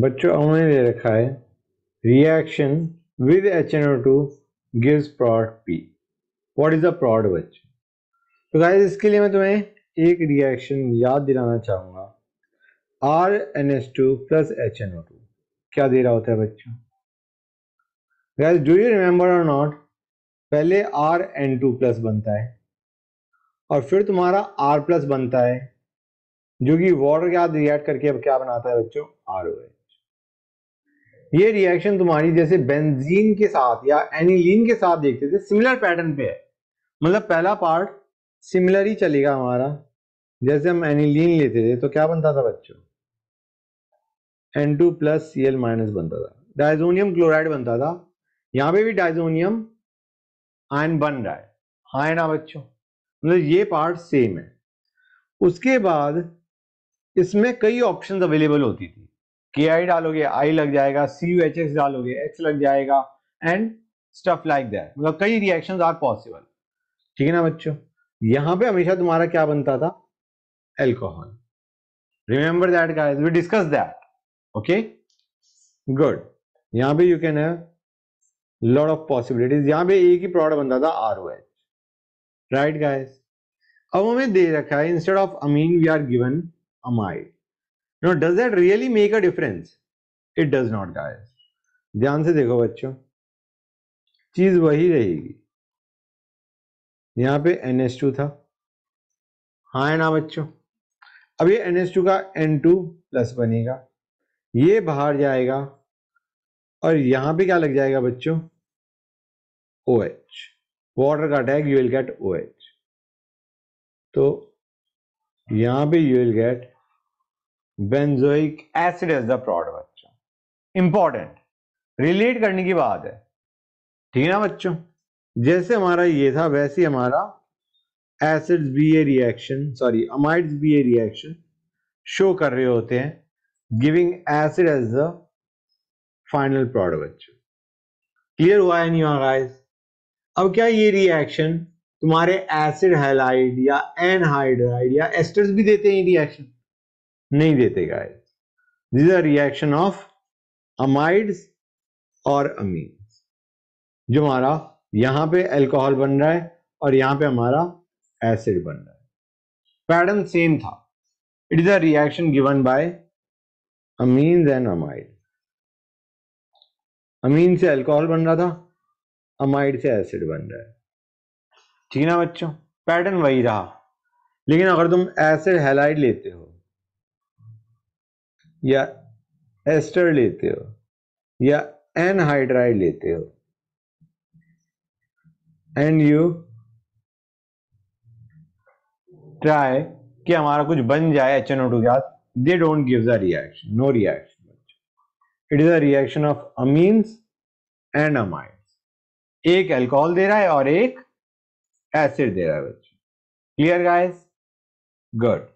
बच्चों हमने दे रखा है reaction with to gives prod P what is the prod बच्चों तो गाइस इसके लिए मैं तुम्हें एक रिएक्शन याद दिलाना चाहूंगा R N S two plus H N O two क्या दे रहा होता है बच्चों गाइज डू यू रिमेंबर और नॉट पहले आर एन टू प्लस बनता है और फिर तुम्हारा आर प्लस बनता है जो कि वाटर के साथ रिएक्ट करके अब क्या बनाता है बच्चों आर ओ है ये रिएक्शन तुम्हारी जैसे बेंजीन के साथ या एनिलीन के साथ देखते थे सिमिलर पैटर्न पे है मतलब पहला पार्ट सिमिलर ही चलेगा हमारा जैसे हम एनिलीन लेते थे तो क्या बनता था बच्चों N two plus C L minus बनता था डाइजोनियम क्लोराइड बनता था यहां पे भी डाइजोनियम आयन बन रहा है हाँ है ना बच्चों मतलब ये पार्ट सेम है उसके बाद इसमें कई ऑप्शन अवेलेबल होती थी के आई डालोगे आई लग जाएगा सी यू एच एक्स डालोगे एक्स लग जाएगा एंड स्टफ लाइक दैट मतलब कई रिएक्शन आर पॉसिबल ठीक है ना बच्चों यहां पे हमेशा तुम्हारा क्या बनता था alcohol remember that guys we discuss that okay good यहां पे you can have lot of possibilities यहां पे एक ही प्रोडक्ट बनता था R O H right guys अब हमें दे रखा है instead of amine we are given amide You does that really make a difference it does not guys ध्यान से देखो बच्चों चीज वही रहेगी यहाँ पे टू था हा है ना बच्चों अब ये एन एस टू का एन टू प्लस बनेगा ये बाहर जाएगा और यहां पे क्या लग जाएगा बच्चों एच वॉटर का tag you will get O H तो यहां पे you will get benzoic acid as the product बच्चों इंपॉर्टेंट रिलेट करने की बात है ठीक है ना बच्चों जैसे हमारा ये था वैसे हमारा acids B A reaction sorry amides B A reaction show कर रहे होते हैं giving acid as the final product बच्चों क्लियर हुआ है नहीं हुआ गाइस अब क्या ये रिएक्शन तुम्हारे एसिड हेलाइड या एनहाइड्राइड या एस्टर्स भी देते हैं रिएक्शन नहीं देते guys this are reaction of amides और अमीन जो हमारा यहां पे अल्कोहल बन रहा है और यहां पे हमारा एसिड बन रहा है पैटर्न सेम था it is a reaction given by amine and amide amine से अल्कोहल बन रहा था अमाइड से एसिड बन रहा है ठीक है ना बच्चों पैटर्न वही रहा लेकिन अगर तुम एसिड हेलाइड लेते हो या एस्टर लेते हो या एनहाइड्राइड लेते हो एंड यू ट्राई कि हमारा कुछ बन जाए H N O two gas they don't give the reaction no reaction it is a reaction of amines and amides एक एल्कोहल दे रहा है और एक एसिड दे रहा है बच्चों क्लियर गाइस गुड